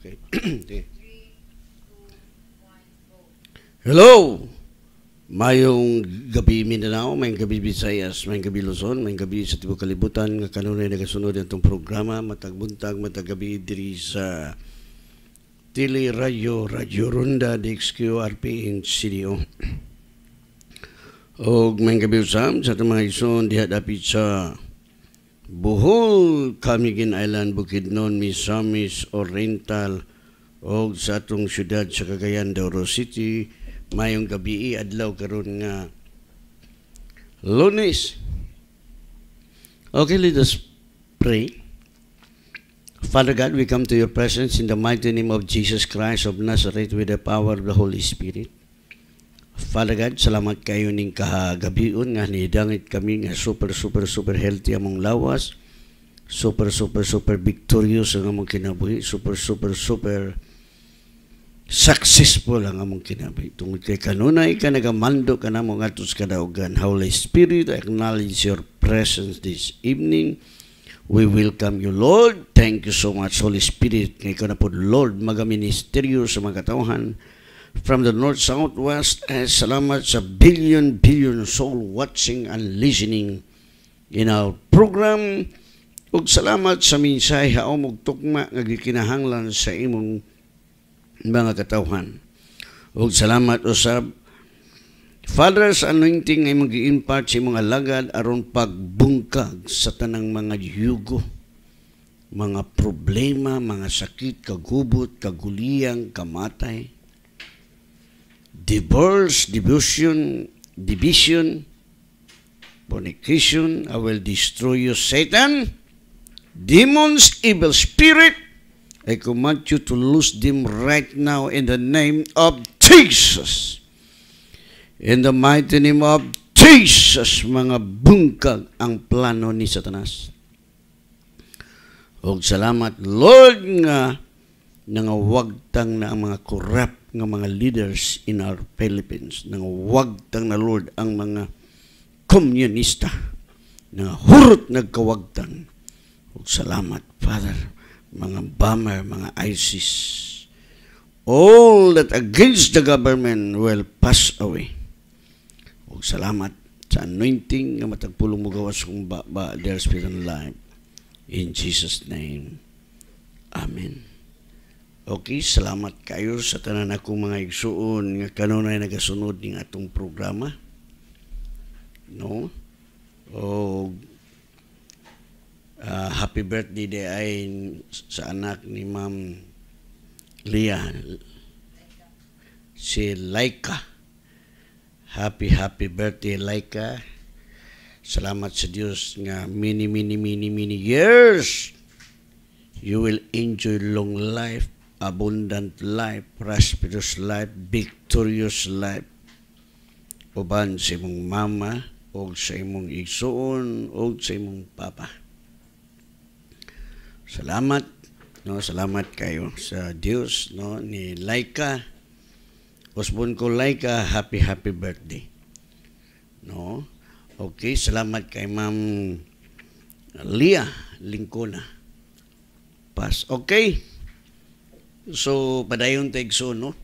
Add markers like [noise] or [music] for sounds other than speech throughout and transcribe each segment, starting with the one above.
[clears throat] Okay. Hello. Mayong gabi Mindanao, mayong gabi Visayas, mayong gabi Luzon, mayong gabi sa tibuok kalibutan nga kanunay nagasunod atong programa matag buntag matag gabi diri sa Tili Radio Radio Ronda DXQRP in Sidio. Og oh, mayong gabi usam sa mga isun diha dapit sa Buhol kami ginailan Bukidnon, Misamis, Oriental, o sa atong syudad sa Cagayan de Oro City, mayong gabi adlaw karon nga Lunes. Okay, let us pray. Father God, we come to your presence in the mighty name of Jesus Christ of Nazareth with the power of the Holy Spirit. Father God, salamat kayo ning kahagabion nga nidangit kami nga super super super healthy among lawas. Super super super victorious ang among kinabuhi. Super super super successful ang among kinabuhi. Tungod kay kanunay ka nagamando ka na mong atos kadaogan. Holy Spirit, acknowledge your presence this evening. We welcome you, Lord. Thank you so much, Holy Spirit. Ngayon na po, Lord, magaministeryo sa mga katawahan from the north, southwest and eh, salamat sa billion-billion soul watching and listening in our program ug salamat sa minsay haom og tukma nga gikinahanglan sa imong mga katawhan ug salamat usab Father's anointing ay mag impact sa mga lagad aron pagbungkag sa tanang mga yugo mga problema, mga sakit, kagubot, kaguliyang, kamatay divorce, division, division, fornication, I will destroy you, Satan. Demons, evil spirit, I command you to lose them right now in the name of Jesus. In the mighty name of Jesus, mga bungkag ang plano ni Satanas. O salamat, Lord, nga nangawagtang na ang mga corrupt ng mga leaders in our Philippines nang wag tang na Lord ang mga komunista na hurot nagkawagtan. Ug salamat, Father, mga bomber, mga ISIS. All that against the government will pass away. Ug salamat sa anointing nga matagpulong mo gawas kong ba, ba spirit been life. In Jesus' name, Amen. Okay, salamat kayo sa tanan akong mga igsuon nga kanunay nagasunod ning atong programa. No? O uh, ah, happy birthday day ay sa anak ni Ma'am Lia si Laika. Happy happy birthday Laika. Salamat sa Dios nga many many many many years you will enjoy long life abundant life, prosperous life, victorious life. Uban sa imong mama, o sa imong igsoon, o sa imong papa. Salamat, no, salamat kayo sa Dios no, ni Laika. Osbon ko Laika, happy happy birthday. No? Okay, salamat kay Ma'am Lia Lingkona. Pass. Okay. So, padayon tayo so, no?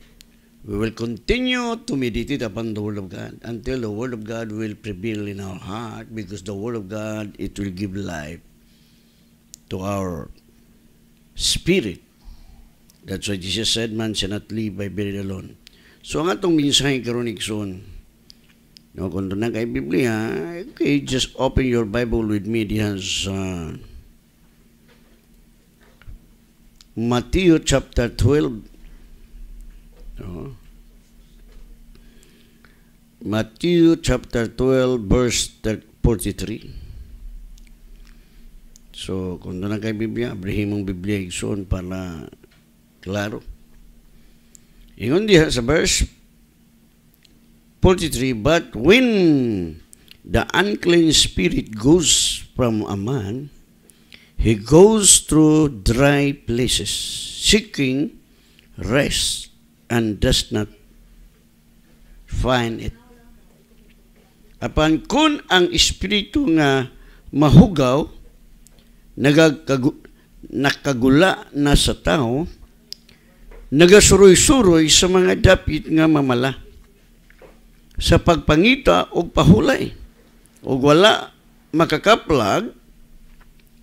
We will continue to meditate upon the Word of God until the Word of God will prevail in our heart because the Word of God, it will give life to our spirit. That's why Jesus said, man shall not live by bread alone. So, ang atong mensahe karon ikson, no, kung doon na kay Biblia, eh, okay, just open your Bible with me diyan sa uh, Matthew chapter 12. Oh. Matthew chapter 12 verse 43. So, kung doon na kay Biblia, abrihin mong Biblia igsoon para klaro. Ingon diha sa verse 43, But when the unclean spirit goes from a man, He goes through dry places, seeking rest and does not find it. Apan kun ang espiritu nga mahugaw, nagagkagu- nakagula na sa tao, nagasuroy-suroy sa mga dapit nga mamala sa pagpangita o pahulay o wala makakaplag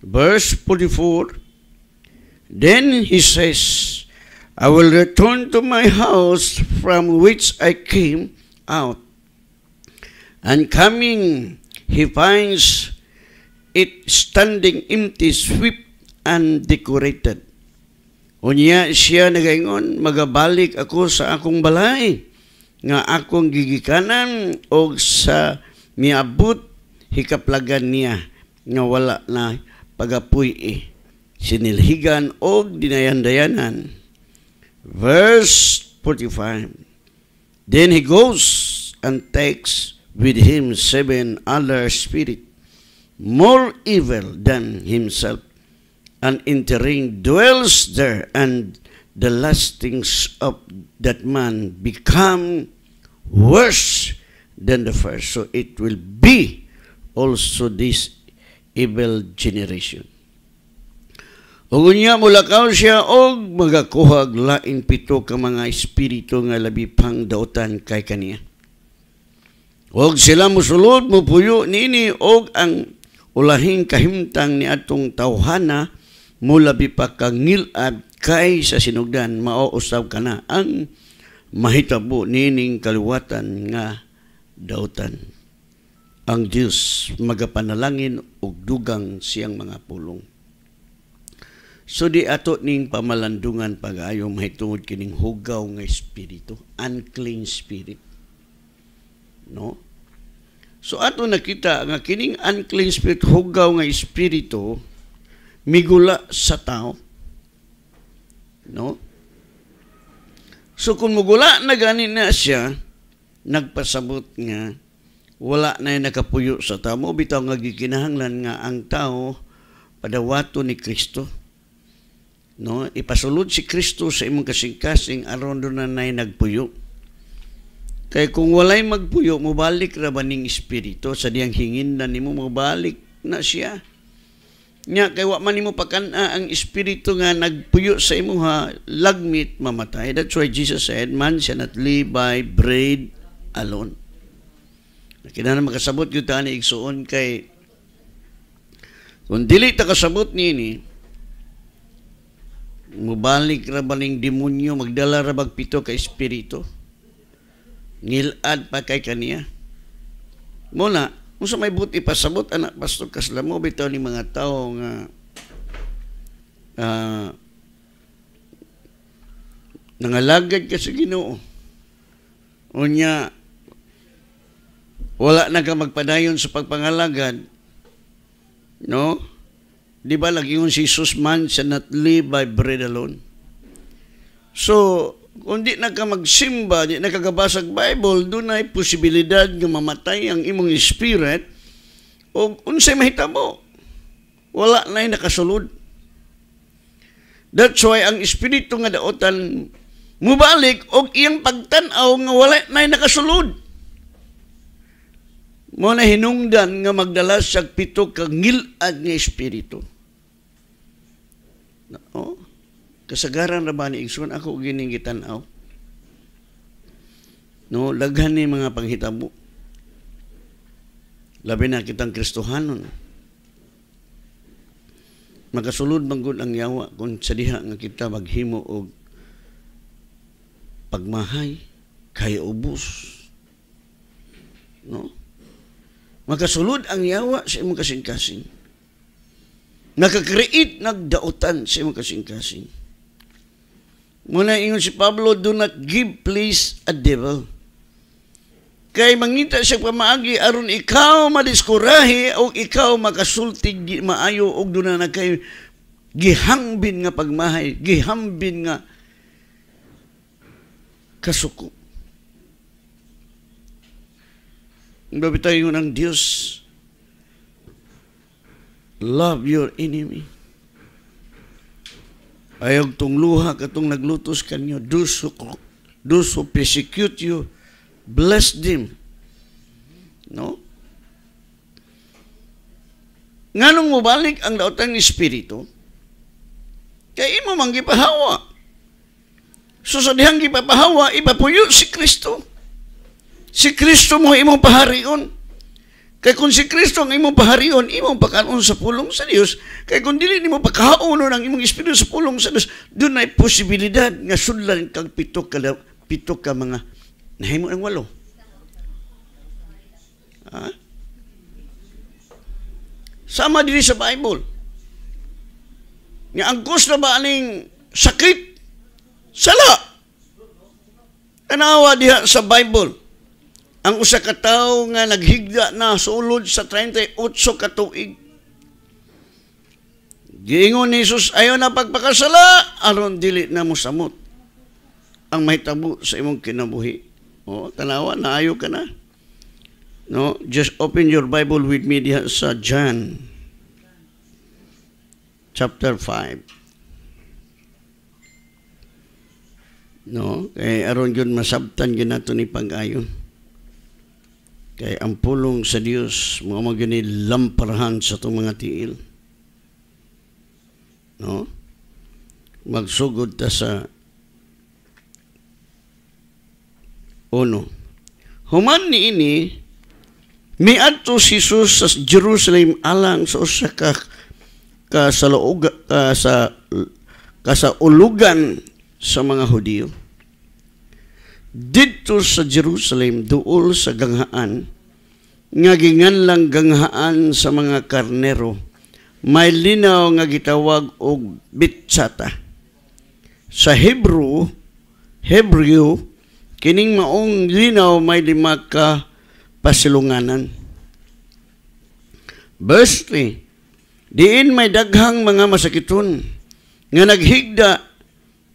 Verse 44 Then he says, I will return to my house from which I came out. And coming, he finds it standing empty, swept, and decorated. Unya siya nagaingon, magabalik ako sa akong balay, nga akong gigikanan o sa miabot hikaplagan niya nga wala na pagapuy eh, sinilhigan og dinayandayanan. Verse 45, Then he goes and takes with him seven other spirits, more evil than himself, and entering dwells there, and the last things of that man become worse than the first. So it will be also this evil generation. Ugunya mulakaw siya og magakuha og lain pito ka mga espiritu nga labi pang daotan kay kaniya. Og sila musulod mupuyo nini og ang ulahing kahimtang ni atong tawhana mulabi pa kang ngilad kay sa sinugdan mao usab kana ang mahitabo nining kaliwatan nga daotan ang Dios magapanalangin og dugang siyang mga pulong. So di ato ning pamalandungan pagayo mahitungod kining hugaw nga espiritu, unclean spirit. No? So ato nakita nga kining unclean spirit hugaw nga espiritu migula sa tao. No? So kung mugula na ganin na siya, nagpasabot nga wala na nakapuyo sa tao mo bitaw nga gikinahanglan nga ang tao padawato ni Kristo no ipasulod si Kristo sa imong kasing-kasing aron do na nay nagpuyo kay kung walay magpuyo mobalik ra baning espiritu sa diyang hingin na nimo mobalik na siya nya kay wa man nimo pakana ang espiritu nga nagpuyo sa imuha lagmit mamatay that's why Jesus said man shall not live by bread alone Kinana makasabot yun ta ni igsuon kay kung dili ta kasabot ini mubalik ra baling demonyo magdala ra bag pito ka espiritu ngilad pa kay kaniya muna unsa may buti pasabot anak pastor mo bitaw ni mga tawo nga uh, nangalagad ka sa Ginoo unya wala na ka magpadayon sa pagpangalagad, no? Di ba lagi yung si Jesus man shall not live by bread alone? So, kung di na ka magsimba, di na kagabasag Bible, doon ay posibilidad nga mamatay ang imong spirit o unsay mahitabo. Wala na nakasulod. That's why ang espiritu nga daotan mubalik og iyang pagtan-aw nga wala na nakasulod. Mo na hinungdan nga magdala sa pito ka ngilad nga espiritu. Na, oh, kasagaran ra ba ni Igsoon ako gining gitanaw. No, laghan ni mga panghitabo. Labi na kitang Kristohanon. Makasulod manggod ang yawa kung sa diha nga kita maghimo og pagmahay kay ubos. No? Makasulod ang yawa sa imong kasing-kasing. Nakakreate nagdaotan sa imong kasing-kasing. Muna ingon si Pablo, do not give place a devil. Kay mangita siya pamaagi aron ikaw madiskurahe o ikaw makasultig maayo og do na kay gihambin nga pagmahay, gihambin nga kasuko. Babitayin ko ng Diyos. Love your enemy. Ayog tong luha katong naglutos kanyo. Those who, those who persecute you, bless them. No? Nga nung mubalik ang daotang Espiritu, kay imo mang gipahawa. So sa dihang gipapahawa, ipapuyo si Kristo. Si Kristo mo imong paharion. Kay kung si Kristo ang imong paharion, imong pakaon sa pulong sa Dios. Kay kung dili nimo pakaonon ang imong espiritu sa pulong sa Dios, dunay posibilidad nga sudlan kang pito ka pito ka mga nahimo ang walo. Ha? Sama diri sa Bible. Nga ang gusto ba aning sakit? Sala. Tanawa diha sa Bible ang usa ka tawo nga naghigda na sulod sa 38 ka tuig. Giingon ni Jesus, ayon na pagpakasala, aron dili na mo samot ang mahitabo sa imong kinabuhi. O, tanawa, naayo ka na. No, just open your Bible with me diha sa John chapter 5. No, kay aron gyud masabtan gyud nato ni pag-ayon. Kay ang pulong sa Dios mga magani lamparhan sa tong mga tiil. No? Magsugod ta sa uno. Human ni ini miadto si Jesus sa Jerusalem alang sa usa ka ka sa, looga, ka sa ka sa mga Hudiyo dito sa Jerusalem duol sa ganghaan nga lang ganghaan sa mga karnero may linaw nga gitawag og bitsata sa Hebrew Hebrew kining maong linaw may lima ka pasilunganan Firstly, diin may daghang mga masakiton nga naghigda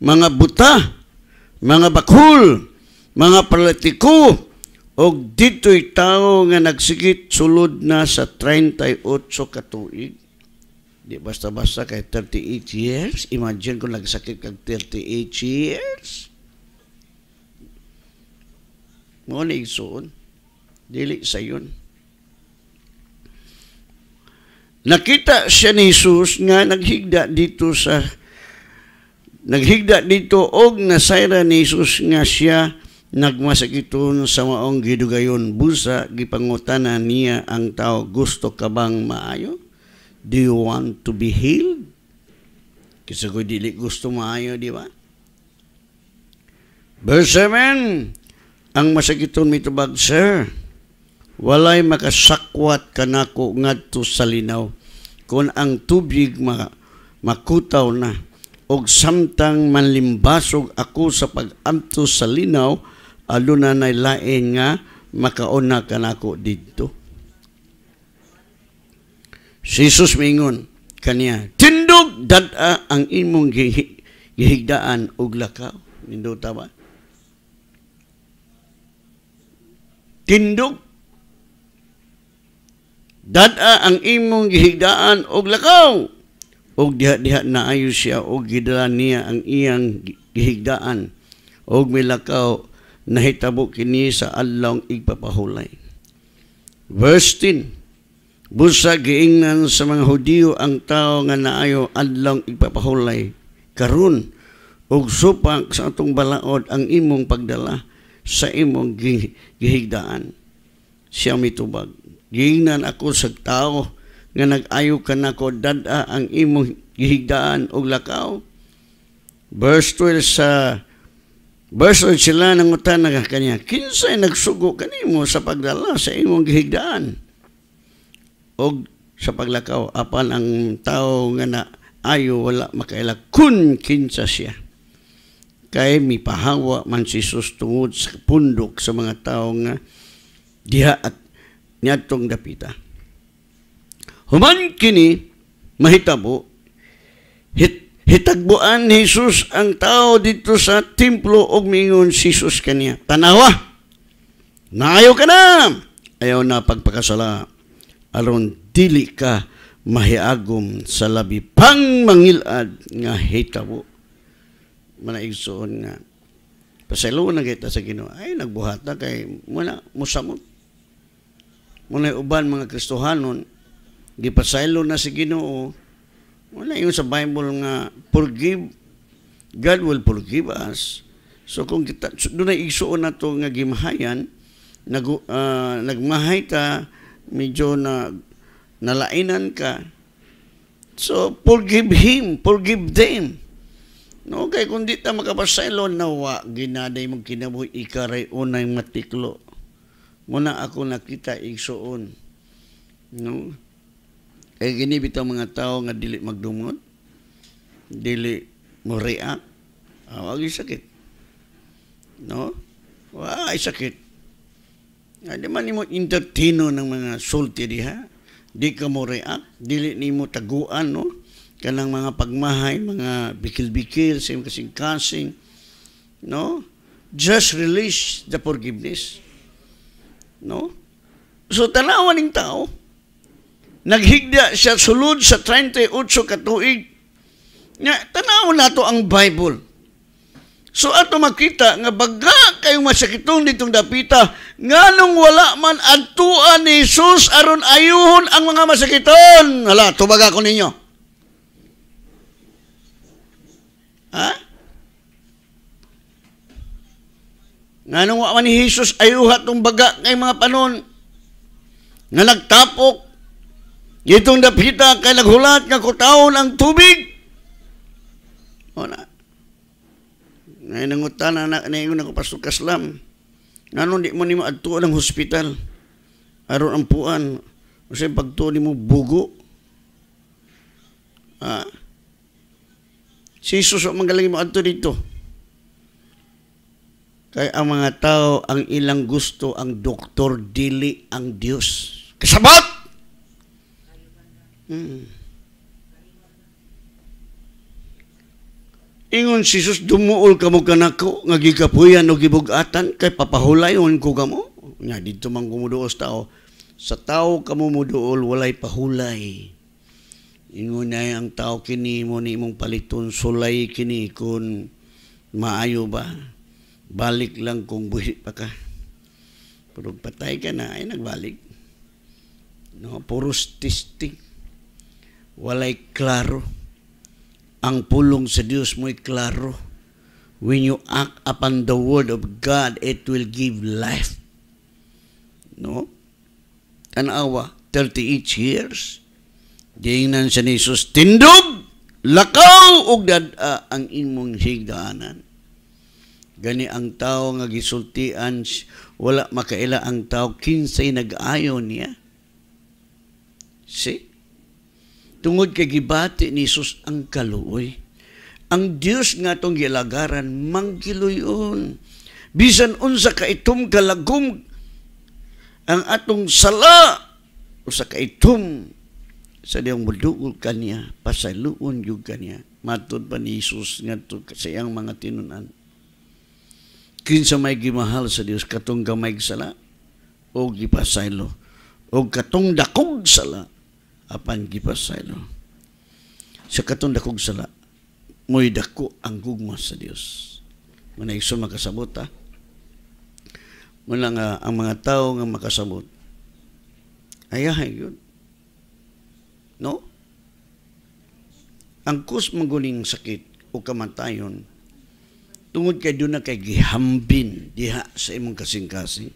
mga buta mga bakul mga palatiko og dito'y tao nga nagsigit sulod na sa 38 ka tuig. Di basta-basta kay 38 years. Imagine kung nagsakit kag 38 years. Mo na Dili sa yun. Nakita siya ni Jesus nga naghigda dito sa naghigda dito og nasayra ni Jesus nga siya Nagmasakiton sa maong gidugayon busa gipangutana niya ang tao gusto ka bang maayo? Do you want to be healed? Kasi ko dili gusto maayo, di ba? Verse 7, Ang masakiton mitubag, Sir, walay makasakwat kanako ngadto sa linaw kun ang tubig makutaw na og samtang manlimbasog ako sa pag-amto sa linaw aluna na lain nga makauna kanako dito. Si Jesus mingon kaniya, tindog dada ang imong gihigdaan og lakaw. Nindota ba? Tindog dada ang imong gihigdaan og lakaw og diha-diha naayo siya og gidala niya ang iyang gihigdaan og milakaw nahitabo kini sa adlawng igpapahulay. Verse 10, Busa giingnan sa mga Hudiyo ang tao nga naayo adlawng igpapahulay. karon og supak sa atong balaod ang imong pagdala sa imong gihigdaan. Siya mitubag. Giingnan ako sa tao nga nag-ayo ka na ko dada ang imong gihigdaan og lakaw. Verse 12 sa Verse 8 sila nangutan na kanya, Kinsay nagsugo kanimo sa pagdala sa imong gihigdaan? O sa paglakaw, apan ang tao nga na ayo wala makaila kun kinsa siya. Kay mipahawa man si Jesus tungod sa pundok sa mga tao nga diha at niadtong dapita. Human kini mahitabo hit hitagbuan ni Jesus ang tao dito sa templo o mingon si Jesus kaniya. Tanawa. Naayo ka na. Ayaw na pagpakasala. Aron dili ka mahiagom sa labi pang mangilad nga hitabo. Manaigsoon nga. Pasaylo na kita sa Ginoo. Ay nagbuhat na kay muna musamot. Muna uban mga Kristohanon gipasaylo na si Ginoo wala yun sa Bible nga, forgive, God will forgive us. So kung kita, so, doon ay igsuon na to nga gimahayan, nag, uh, nagmahay ta, medyo na nalainan ka. So, forgive him, forgive them. No, kay kung di ta makapasaylo nawa, ginaday mong kinabuhi, ikaray unay matiklo. Muna ako nakita isuon. No? Kaya eh, gini bitaw mga tao nga dili magdumot, dili mo react, ah, wag sakit. No? Wag sakit. Hindi ah, man nimo entertaino ng mga sulti diha. Di ka mo react, dili nimo taguan, no? Kanang mga pagmahay, mga bikil-bikil, same kasing-kasing, no? Just release the forgiveness. No? So, tanawan ng tao, Naghigda siya sulod sa 38 katuig. Nga, tanaw na to ang Bible. So ato makita nga baga kayong masakitong nitong dapita nganong wala man adtuan ni Jesus aron ayuhon ang mga masakiton. Hala, tubaga ko ninyo. Ha? Nganong wa man ni Jesus ayuhat tong baga kay mga panon nga nagtapok Itong dapita kay naghulat nga kutaon ang tubig. O na. Ngayon nangutan na ko nakapasok kaslam. Nga di mo ni maadtuan ang hospital. Aron ang puan. Kasi pagtuon mo bugo. Ah. Si Jesus ang magaling mo adto dito. Kay ang mga tao, ang ilang gusto, ang doktor, dili ang Dios. Kasabot! Hmm. Ingon si Jesus, dumuol ka mo kanako, nga gikapuyan o gibugatan, kay papahulayon ko ka mo. Nga, dito man kumuduos tao. Sa tao ka mo muduol, walay pahulay. Ingon na ang tao kini mo ni imong paliton, sulay kini kun maayo ba. Balik lang kung buhi pa ka. Pero patay ka na, ay nagbalik. No, puro statistic walay klaro. Ang pulong sa Dios mo'y klaro. When you act upon the word of God, it will give life. No? Tanawa, 38 years. Diingnan sa ni Jesus, tindog, lakaw, ug dada ah, ang imong higdaanan. Gani ang tao nga gisultian, wala makaila ang tao, kinsay nag-ayon niya. See? tungod kay gibati ni Hesus ang kaluoy. Ang Dios nga tong gilagaran mangkiluyon. Bisan unsa ka itom kalagom ang atong sala usa ka itom sa diyang muduol kaniya, pasaluon yung kaniya. Matud pa ni Jesus nga to sa iyang mga tinunan. Kinsa may gimahal sa Dios katong gamay sala o gipasaylo o katong dakog sala apan gipasay no sa katong dakog sala moy dako ang gugma sa Dios muna igsoon makasabot ha ah. muna nga ang mga tao nga makasabot ayahay yun no ang kus maguling sakit o kamatayon tungod kay doon na kay gihambin diha sa imong kasing-kasing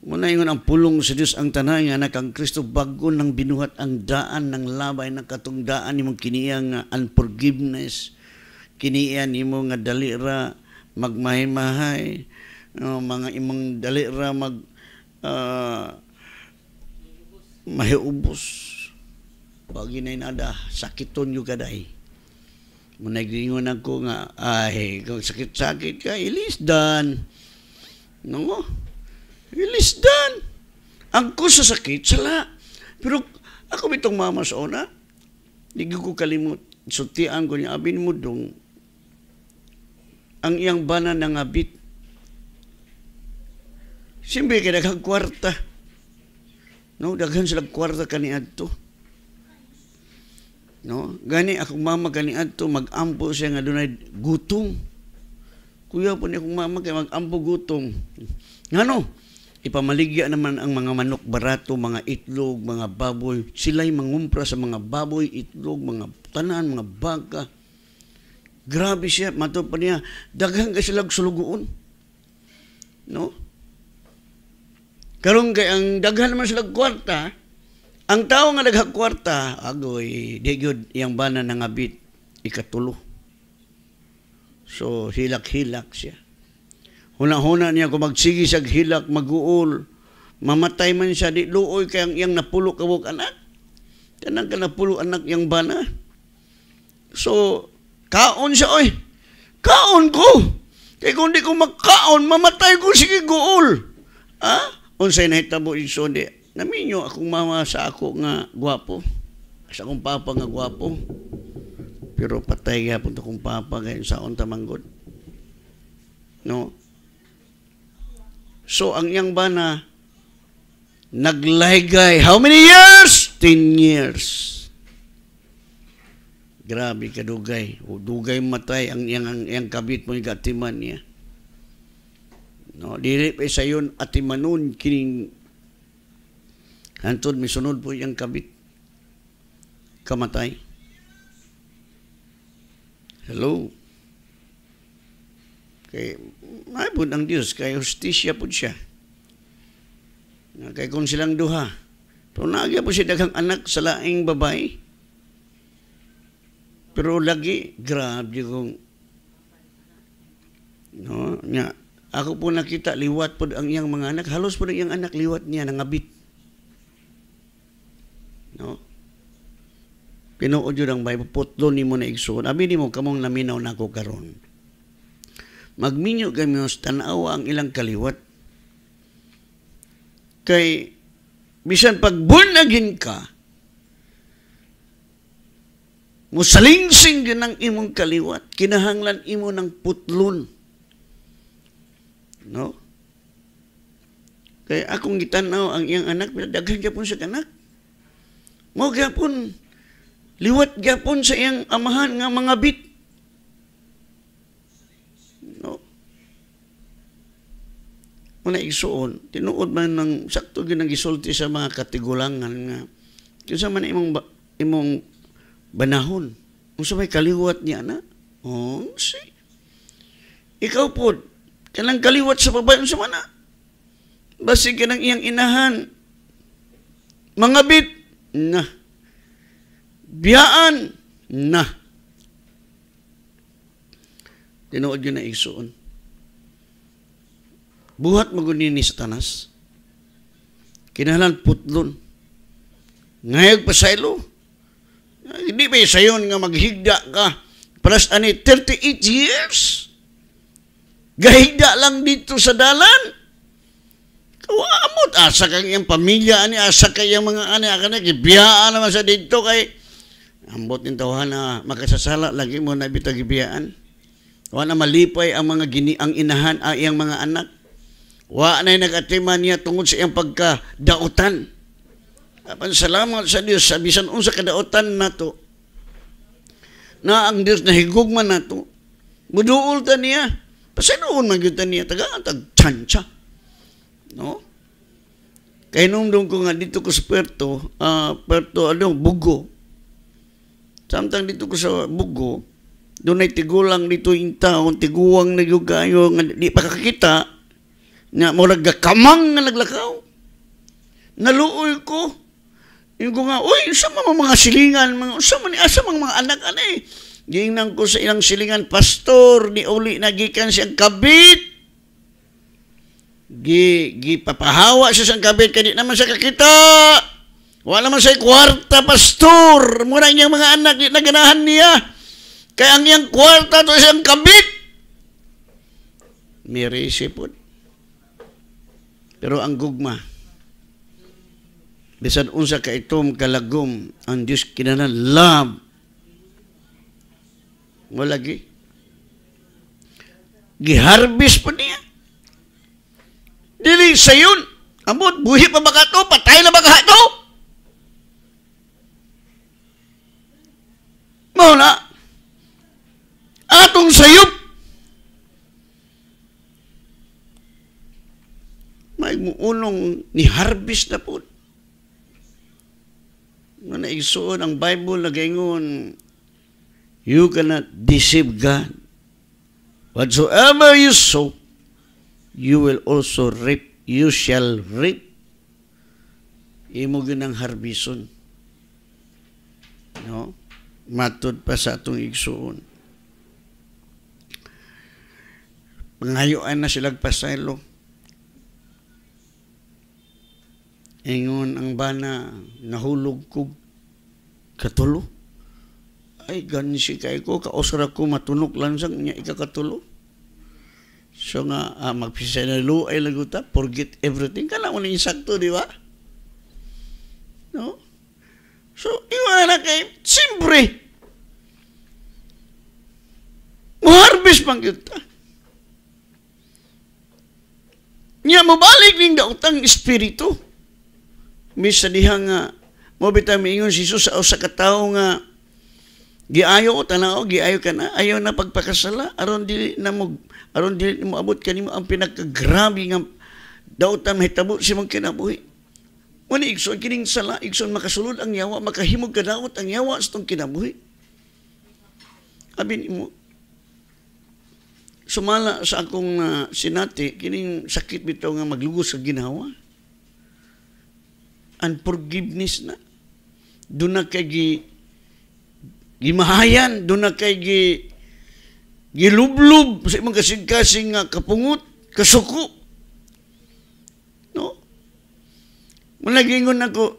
Muna yun ang pulong sa Diyos ang tanan nga anak ang Kristo bago nang binuhat ang daan ng labay ng katungdaan imong kiniya nga unforgiveness kiniyan nimo nga dalira magmahimahay no, mga imong dalira mag uh, mahiubos pagi na inada sakiton yung kaday managringon ako nga ay kung sakit-sakit ka ilis dan no Less than. Ang ko sa sakit, sala. Pero ako bitong mama sa ona, hindi ko kalimut. Sutian ko niya, abin mo dong, ang iyang bana na nga bit. Simbi ka daghang kwarta. No, daghan sila kwarta kani adto. No, gani ako mama kani adto magampo siya nga dunay gutom. Kuya po ni akong mama kay magampo gutom. Ngano? Ipamaligya naman ang mga manok barato, mga itlog, mga baboy. Sila'y mangumpra sa mga baboy, itlog, mga tanan, mga baka. Grabe siya, mato pa niya. Daghang ka sila sulugoon. No? Karong kay ang daghan naman sila kwarta, ang tao nga daghang kwarta, agoy, di yun, iyang bana nangabit, ikatulo. So, hilak-hilak siya. Hunahuna niya kung magsigi sa hilak, maguol. Mamatay man siya, di luoy ang iyang napulo kawag anak. Tanang ka napulo anak yang bana. So, kaon siya, oy. Kaon ko. Kaya kung di ko magkaon, mamatay ko, sige, guol. Ha? Unsay na nahitabo igsoon di. Naminyo akong mama sa ako nga gwapo. Sa akong papa nga gwapo. Pero patay gapon akong papa kayo sa on tamanggod. No? So, ang iyang bana, naglaygay. How many years? 10 years. Grabe ka dugay. O dugay matay ang iyang, ang iyang kabit mo gatiman niya. No, dili pa sa yon atimanon kining hantod misunod po iyang kabit kamatay. Hello. Okay Mabod ang Dios kay hustisya pud siya. Nga Kay kung silang duha. Pero naagi po siya daghang anak sa laing babae. Pero lagi, grabe kong no, nga, ako po nakita, liwat po ang iyang mga anak. Halos po ang iyang anak, liwat niya, nangabit. No? Pinuod yun ang Bible, putlo ni mo na igsoon. Abi ni mo, kamong naminaw na ako karon magminyo kami tanawa ang ilang kaliwat. Kay, bisan again ka, musalingsing yun ang imong kaliwat, kinahanglan imo ng putlon. No? Kay akong gitanaw ang iyang anak, daghan gyapon sa kanak. Mo gyapon, liwat gyapon sa iyang amahan nga mga bit. mo na igsuon, tinuod man ng sakto gyud gisulti sa mga katigulangan nga kinsa man imong imong banahon. Unsa may kaliwat niya na? Oh, si. Ikaw pod kanang kaliwat sa babae unsa man na? Basig kanang iyang inahan. Mga bit na. Biyaan na. Tinuod yun na igsuon. Buhat magunin ni Satanas. Kinahanglan putlon. Ngayog pa sa ilo. Ah, hindi ba sayon nga maghigda ka? Plus ani 38 years. Gahigda lang dito sa dalan. Kawaamot, asa kang iyang pamilya, ani, asa kay kayang mga ani, akana, gibiyaan naman sa dito kay, ambot ng tawahan na makasasala, lagi mo na bitag gibiyaan. Tawahan na malipay ang mga gini, ang inahan, ang iyang mga anak. Wa na'y nagatiman niya tungod sa iyang pagkadautan. Apan salamat sa Dios sa bisan unsa kadaotan nato. Na ang Dios nahigugma nato. Buduol ta niya. Pasinoon man gyud niya taga tag chancha. No? Kay numdum ko nga dito ko sa Puerto, uh, Puerto ano, Bugo. Samtang dito ko sa Bugo, doon ay tigulang dito in town, tiguwang na yung kayo, nga di pa kakita, na murag kamang nga naglakaw. Naluoy ko. Ingo nga, uy, sa mga mga silingan, mga, sa mga, asa ah, mga, mga anak, ano eh. Gingnan ko sa ilang silingan, pastor, ni uli nagikan ang kabit. Gi, gipapahawa siya siyang kabit, kadi naman sa kakita. Wala man sa kwarta, pastor. Muna niyang mga anak, di naganahan niya. Kaya ang iyang kwarta to siyang kabit. Mary Sipod. Pero ang gugma, bisan unsa ka itom kalagom, ang Dios kinana love. Wala gi. Giharbis pa niya. Dili sa yun. Amot, buhi pa ba ka to? Patay na ba ka to? Muna, atong sayop ulong ni harvest na po. Nga naigsoon ang Bible na you cannot deceive God. Whatsoever you sow, you will also reap. You shall reap. Imo ginang harbison. No? Matod pa sa atong igsuon. Pangayuan na silag pasaylo. bana nahulog ko katulo. Ay, gansi kay ko, kaosra ko matunok lang sang niya ikakatulo. So nga, ah, magpisay na luay laguta, forget everything. Kala mo na insakto, di ba? No? So, iwan na kay, siyempre, muharbis pang kita. Niya mabalik ning dautang espiritu. Mis diha nga mo bitang miingon si Jesus sa usa ka nga giayo o tanaw giayo ka na ayaw na pagpakasala aron dili na mo aron dili mo abot kani mo ang pinakagrabe nga dautan mahitabo si mong kinabuhi Muna igsoon, kining sala, ikson, makasulod ang yawa, makahimog ka daot ang yawa sa itong kinabuhi. Abin mo, sumala sa akong uh, sinati, kining sakit bito nga maglugos sa ginawa and forgiveness na. Doon na kay gi, gimahayan, doon na kay gi, gilublub sa imong kasing-kasing kapungot, kasuko. No? Malagingon ako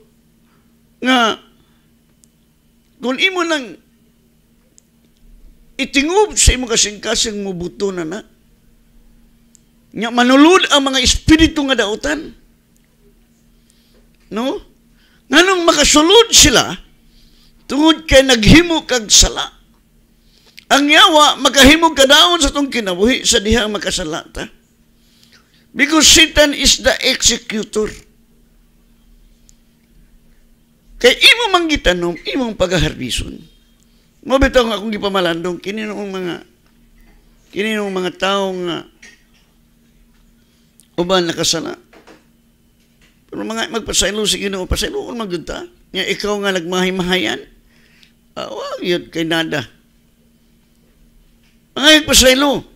nga kung imo nang itingob sa imo kasing-kasing mubuto na na, nga manulod ang mga espiritu nga dautan, No? Nganong makasulod sila tungod kay naghimo kag sala. Ang yawa makahimo kadaon sa tong kinabuhi sa dihang makasala ta. Because Satan is the executor. Kay imo mang imong pagaharbison. Mo bitaw nga akong gipamalandong kini nung mga kini nung mga tawo nga uban nakasala. Pero mga magpasaylo sige Ginoo, pasaylo kung magdunta. Nga ikaw nga nagmahimahayan. Ah, uh, wow, yun kay nada. Mga pasaylo.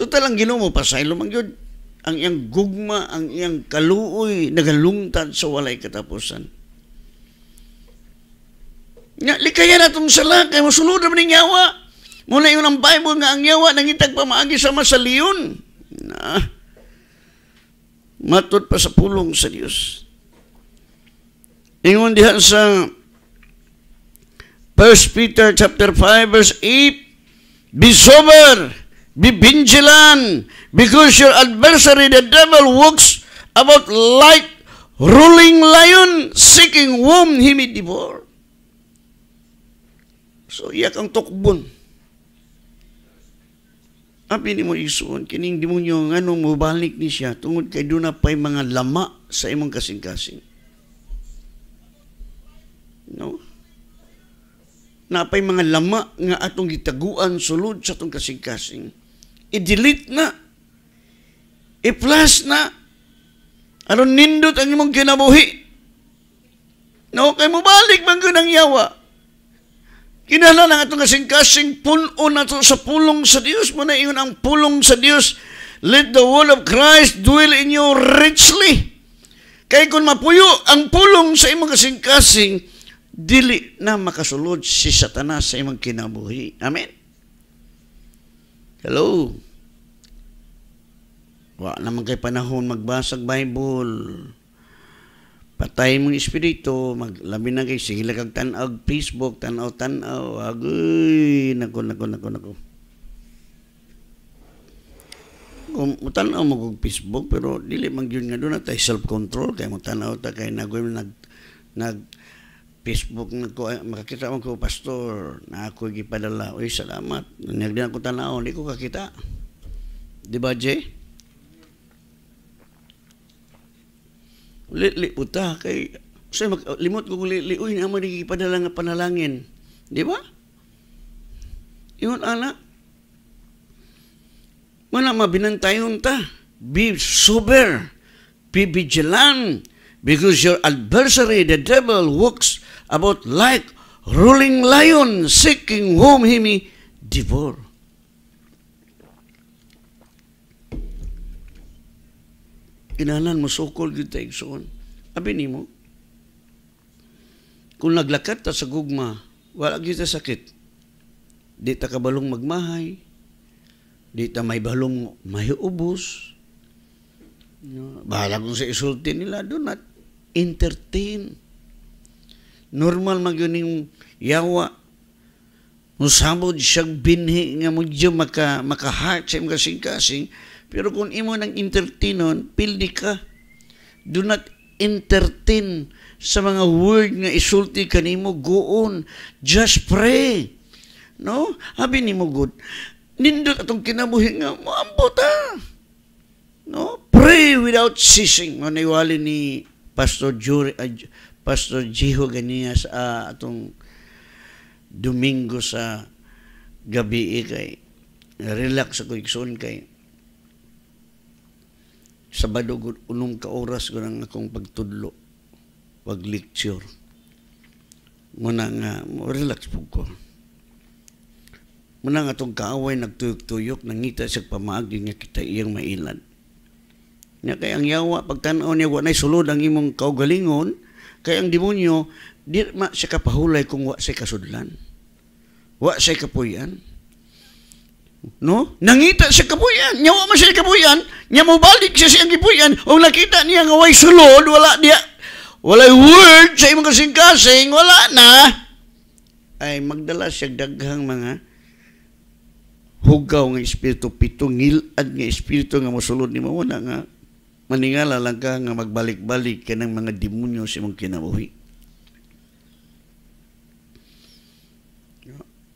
Total ang Ginoo mo pasaylo man gyud. Ang iyang gugma, ang iyang kaluoy nagalungtad sa walay katapusan. Nga likayan natong sala kay mosunod man ang yawa. Mula yun ang Bible nga ang yawa nangitag pamaagi sama sa liyon. Na, matod pa sa pulong sa Dios. Ingon diha sa 1 Peter chapter 5 verse 8, Be sober, be vigilant, because your adversary the devil walks about like ruling lion seeking whom he may devour. So, iyak ang tukbon. Apin mo isuon, kining demonyo nga nung mubalik ni siya, tungod kay doon na mga lama sa imong kasing-kasing. No? Napay mga lama nga atong gitaguan sulod sa atong kasing-kasing. I-delete na. i plus na. Aron nindot ang imong kinabuhi. No, kay mubalik man ko ng yawa. Kinahanglan ang atong nga singkasing punon nato sa pulong sa Dios mo na iyon ang pulong sa Dios. Let the word of Christ dwell in you richly. Kay kung mapuyo ang pulong sa imong kasing-kasing, dili na makasulod si Satanas sa imong kinabuhi. Amen. Hello. Wa naman kay panahon magbasag Bible patay mong espiritu, maglabi na kay sige lang kag Facebook, tanaw, tanaw, tan nako nako nako nako. Kung tan mo kog Facebook pero dili man gyud nga do tay self-control kay mo tanaw, ta kay nagoy nag nag Facebook nako makakita man ko pastor na ako gipadala oy salamat nagdi ko tanaw, aw di ko kakita di ba Jay Lili po Kay, say, mag, limot ko kung lili. Uy, naman nagipadala nga panalangin. Di ba? Yun, anak. Wala mabinantayon ta. Be sober. Be vigilant. Because your adversary, the devil, walks about like ruling lion, seeking whom he may devour. Inalan mo, sukol yun tayo soon. Abi ni mo, kung naglakat ta sa gugma, wala gyud ta sakit. Di ta kabalong magmahay, di ta may balong may ubos. No, bahala kung sa isulti nila, do not entertain. Normal mag yun yawa. Musamod siyang binhi nga mo dyan maka, maka-heart sa mga kasing pero kung imo nang entertainon, pildi ka. Do not entertain sa mga word nga isulti kanimo go on just pray no habi nimo good nindot atong kinabuhi nga moambo ta no pray without ceasing maniwali ni pastor Jure uh, pastor Jiho ganiya sa uh, atong Domingo sa gabi eh, kay relax ako igsoon kay Sabado, unong ka oras ko ng akong pagtudlo, Wag lecture Muna nga, relax po ko. Muna nga itong kaaway, nagtuyok-tuyok, nangita sa pamaag, nga kita iyang mailan. Nga kay ang yawa, pagtanaw niya, wanay sulod ang imong kaugalingon, kay ang demonyo, di ma siya kapahulay kung wa siya kasudlan. Wa siya kapuyan. No? Nangita sa kapuyan. Nyawa man siya kapuyan. Nya mobalik siya siyang kapuyan. Ung nakita niya nga way sulod, wala niya. Walay word sa imong kasing-kasing, wala na. Ay magdala siya daghang mga hugaw nga espiritu pitungil ngilad nga espiritu nga mosulod ni wala nga maningala lang ka nga magbalik-balik kanang mga demonyo sa imong kinabuhi.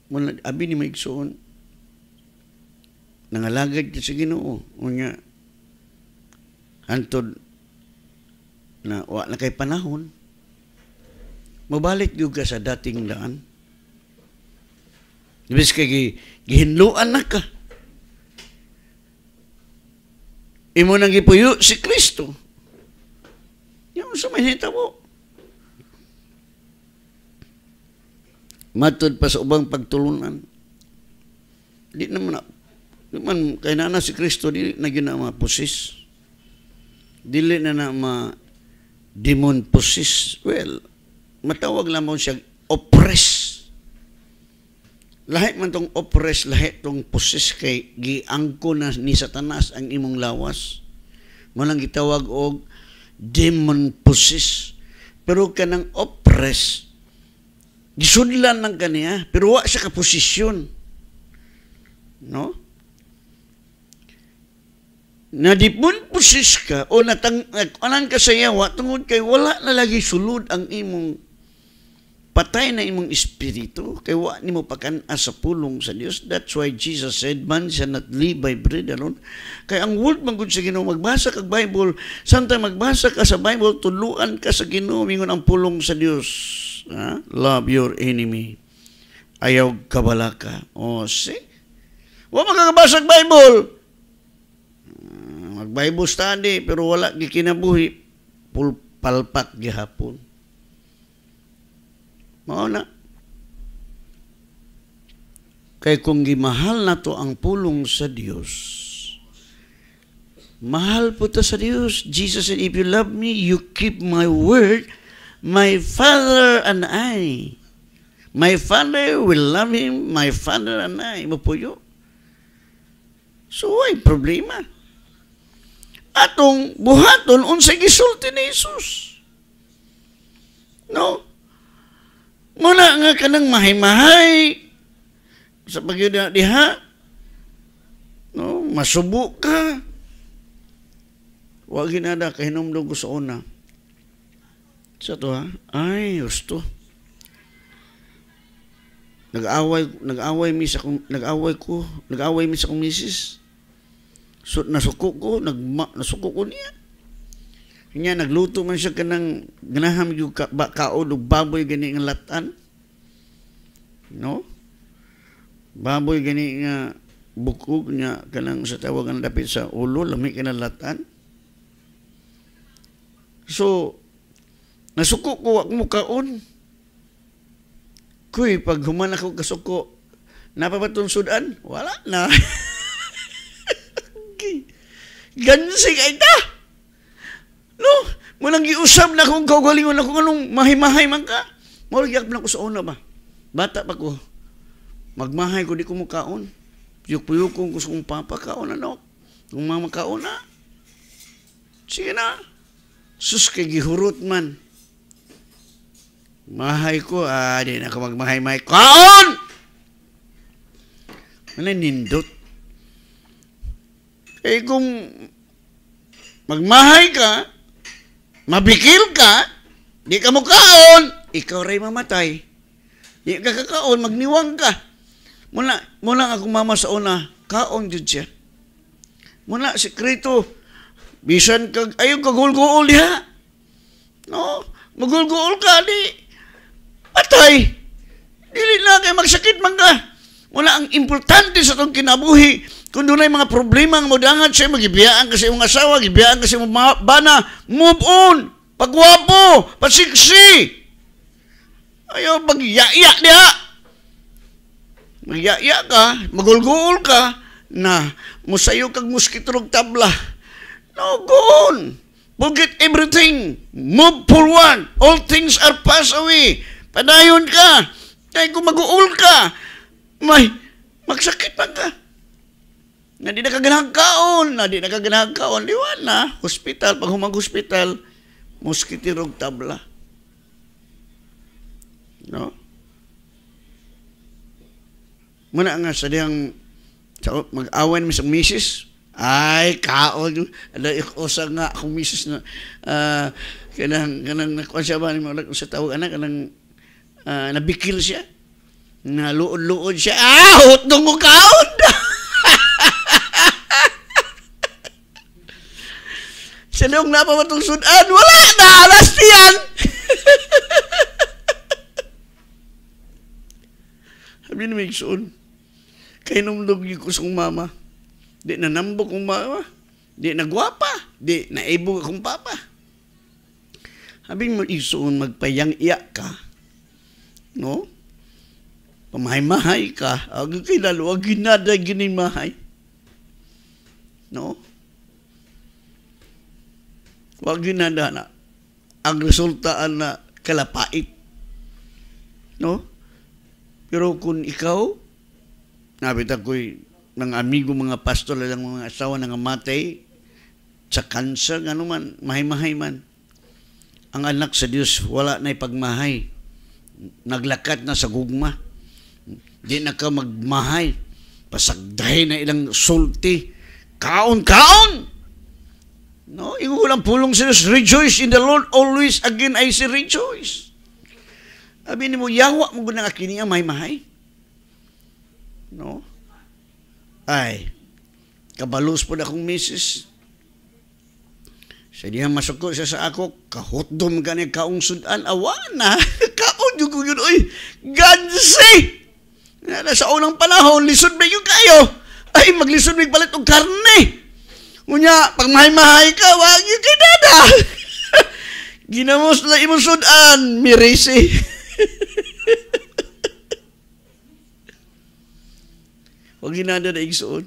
Mula, abi ni Maigsoon, nangalagad ka sa Ginoo unya hantod na wa na kay panahon mabalik gyud ka sa dating daan Ibig kay gihinluan na ka. Imo nang ipuyo si Kristo. Yung sumanita mo. Matod pa sa ubang pagtulunan. Di naman na naman, kay na na si Kristo, dili na yun na ma-possess. Dili na na ma demon possess. Well, matawag lamang siya oppress. Lahat man tong oppress, lahat tong possess kay giangko na ni Satanas ang imong lawas. Malang gitawag og demon possess. Pero kanang oppress, gisudlan lang kaniya, pero wa siya ka-posisyon. kaposisyon. No? na dipunpusis ka o natang, anang kasayawa tungod kay wala na lagi sulod ang imong patay na imong espiritu kay wa nimo pakan sa pulong sa Dios that's why Jesus said man shall not live by bread alone kay ang word man gud sa Ginoo magbasa kag Bible samtang magbasa ka sa Bible tuluan ka sa Ginoo mingon ang pulong sa Dios ha? love your enemy ayaw kabalaka o oh, see wa makakabasa Bible mag Bible study pero wala gi kinabuhi palpat gihapon mao na kay kung gimahal to ang pulong sa Dios mahal po ta sa Dios Jesus said if you love me you keep my word my father and I my father will love him my father and I mapuyo so why problema atong buhaton unsay gisulti ni Hesus. No? Muna nga kanang mahimahay sa pagyud diha no masubo ka wa ginada kay hinumdog sa una sa to ha ay gusto nag-away nag-away mi sa nag-away ko nag-away mi sa kong misis So, nasuko ko, nagma, nasuko ko niya. Kanya, nagluto man siya kanang ganaham yung ka, ba, kaon o baboy gani nga latan. No? Baboy gani nga bukog niya kanang sa tawagan dapit sa ulo, lami ka latan. So, nasuko ko wak mo kaon. Kuy, pag human ako kasuko, napapatunsod an, wala na. [laughs] gansig ay ta. No? Munang giusap na kung kagalingon ako anong mahimahay man ka. Maulagyak na ko sa una ba? Bata pa ko. Magmahay ko di ko mukaon. puyok puyuk kong gusto kong papakaon ano. Kung mama makaon na. Sige na. Sus kay gihurot man. Mahay ko. Ah, di na ako magmahay-mahay. Kaon! Ano nindot? Eh kung magmahay ka, mabikil ka, di ka mo ikaw ray mamatay. Di ka kakaon, magniwang ka. Muna, muna akong mama sa una, kaon jud siya. Muna, sekreto, bisan kag, ayaw kagulgool diha. No, magulgool ka, di, patay. Dili na kay magsakit man ka. Muna, ang importante sa itong kinabuhi, kung doon ay mga problema ang modangat sa'yo, magibiyaan kasi imong asawa, gibiyaan kasi imong bana, move on! Pagwapo! Pasiksi! Ayaw, magyaya niya! Magyaya ka, magulgul ka, na musayo kag muskitrog tabla. No, go on! Forget everything. Move forward. All things are passed away. Padayon ka. Kaya kung mag ka, may magsakit pa ka na di nakaganahang kaon, na di nakaganahang kaon, liwan na, hospital, pag humag hospital, muskitirog tabla. No? Muna nga, sa diyang mag-awan mi sa misis, ay, kaon, ala ikusa nga akong misis na, uh, kanang, kanang nakuha siya ba, ni sa tawag anak, kanang, uh, nabikil siya, naluod-luod siya, ah, hutdong ko kaon, Sinong na pa itong sudan? Wala na! Alas niyan! [laughs] Sabi ni Migson, kay numdog ko sa mama. Di na nambo kong mama. Di na gwapa. Di na ibo akong papa. Sabi mo, isoon magpayang iya ka. No? Pamahay-mahay ka. Agad kay lalo, agad na mahay. No? Huwag ginadana. Ang resulta na kalapait. No? Pero kung ikaw, nabit ako'y ng amigo mga pastor lang mga asawa nang matay sa kansa ano man mahay-mahay man ang anak sa Dios wala na'y pagmahay naglakat na sa gugma di na ka magmahay pasagdahin na ilang sulti kaon kaon No, yung pulong sila, rejoice in the Lord always. Again, I say rejoice. Sabi ni mo, yawa mo gud nga kini ang mahay No? Ay, kabalos po na akong misis. Sa diyan masuko siya sa ako, kahotdom ka ni kaong sudan, awa na. [laughs] Kaon yung ko yun, oy, gansi! Sa unang panahon, lisod na yung kayo. Ay, maglisod na palit og karne. Unya, pag mahay-mahay ka, wag yung kinada. [laughs] Ginamos na imusudan, mirisi. [laughs] wag ginada na igsuon.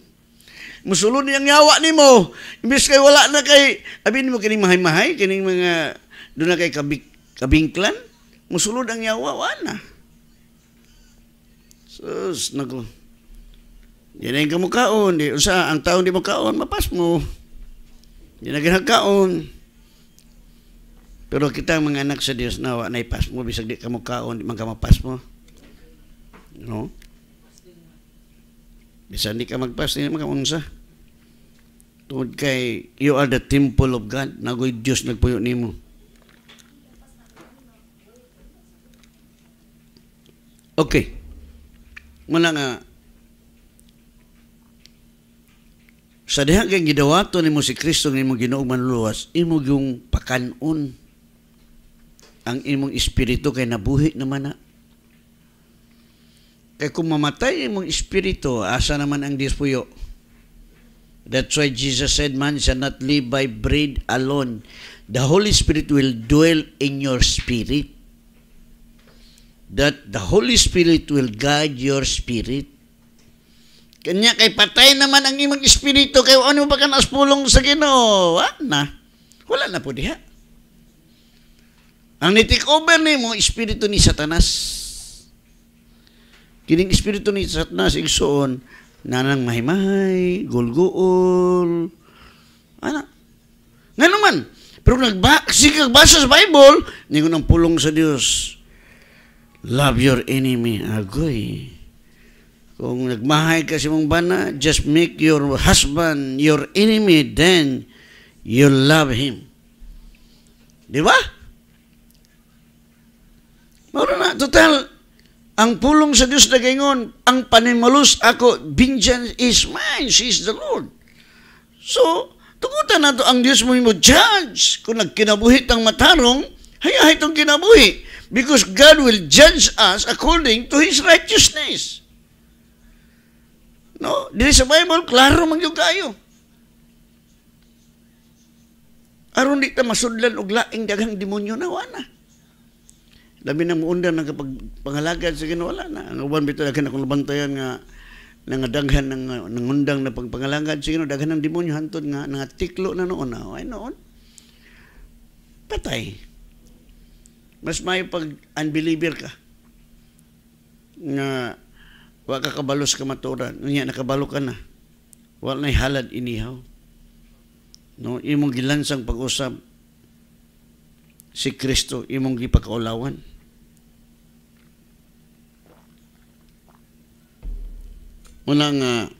Musulod niyang yawa ni mo. Imbis kay wala na kay, abin mo kining mahay-mahay, kining mga, doon na kay kabik, kabingklan, musulod ang yawa, wala na. Sus, nako. Dinan ka mo kaon, di usa ang taon di mo mapas mo. Di na ginagkaon. Pero kita mga anak sa Dios nawa na ipas mo bisag di ka mo di man mapas mo. No? Bisan di ka magpas, di man unsa. Tungod kay you are the temple of God, nagoy Dios nagpuyo nimo. Okay. Muna nga, Sa diha kay gidawato nimo si Kristo nga imong Ginoong manluwas, imo yung pakanon ang imong espiritu kay nabuhi naman na. Kay kung mamatay imong espiritu, asa naman ang dispuyo? That's why Jesus said, man shall not live by bread alone. The Holy Spirit will dwell in your spirit. That the Holy Spirit will guide your spirit. Kanya kay patay naman ang imong espiritu kay ano ba kana pulong sa Ginoo? na. Wala na po diha. Ang nitik over nimo espiritu ni Satanas. Kining espiritu ni Satanas igsuon nanang mahimahay, gulguol. Ana. Ngano man, pero nagba sige sa Bible, ningon ang pulong sa Dios. Love your enemy, agoy. Kung nagmahay ka si mong bana, just make your husband your enemy, then you love him. Di ba? Maro na, total, ang pulong sa Dios dagingon, ang panimalus ako, vengeance is mine, she is the Lord. So, tumutan na to ang Dios mo mo judge. Kung nagkinabuhi tang matarong, hayahay itong kinabuhi. Because God will judge us according to His righteousness. No, dili sa Bible klaro man gyud kayo. Aron di ta masudlan og laing daghang demonyo na wala. Labi na muundan ang kapag sa Ginoo na. Ang uban bitaw daghan akong labantayan nga nga daghan ng nangundang na pagpangalagad sa Ginoo daghan ng demonyo hantud nga nga tiklo na noon na. Ay noon. Patay. Mas may pag unbeliever ka nga Wa ka kabalos ka maturan. nya nakabalo ka na. Wa na halad inihaw. No, imong gilansang pag-usab si Kristo imong gipakaulawan. Una nga uh,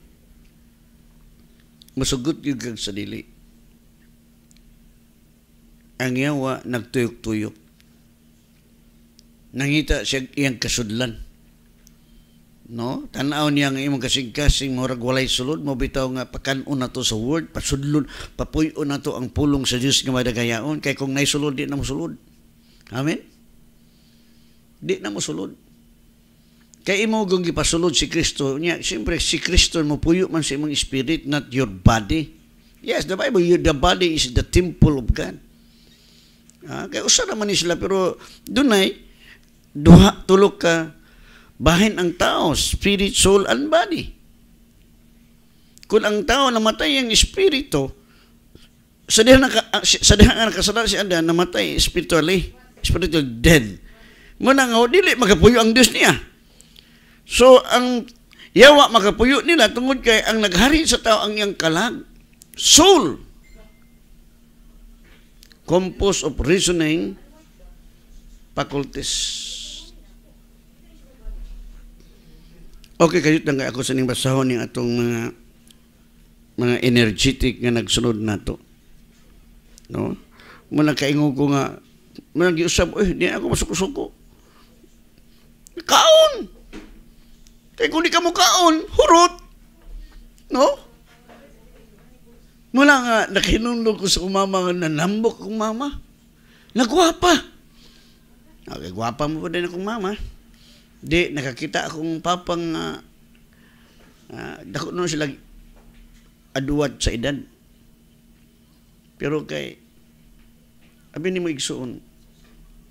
masugot yung kag sa dili. Ang yawa nagtuyok-tuyok. Nangita siya iyang kasudlan no tanaw niya nga imong kasing-kasing murag walay sulod mo bitaw nga pakan-on nato sa word pasudlon papuy-on nato ang pulong sa Dios nga madagayaon kay kung nay sulod di na mo sulod amen di na mo sulod kay imo gong gipasulod si Kristo niya siyempre si Kristo mo puyo man sa imong spirit not your body yes the bible your the body is the temple of god ah, kay usa naman ni sila pero dunay duha tulok ka Bahin ang tao, spirit, soul, and body. Kung ang tao namatay ang espiritu, sa dihan ang, ah, sa dihan si Adan, namatay spiritually, spiritual dead. Muna nga, dili magapuyo ang Diyos niya. So, ang yawa magapuyo nila tungod kay ang naghari sa tao ang iyang kalag, soul, composed of reasoning faculties. Okay, kayo lang ako sa ning basahon ning atong mga mga energetic nga nagsunod nato. No? Muna kaingo ko nga muna giusab eh di ako masuko-suko. Kaon. Kay kun ka mo kaon, hurot. No? Mula nga nakinunlog ko sa kumama nga nanambok kong mama. Nagwapa. Okay, ah, gwapa mo pa din akong mama. Di, nakakita akong papang uh, uh, dako nun sila aduwat sa edad. Pero kay abi ni mo igsuon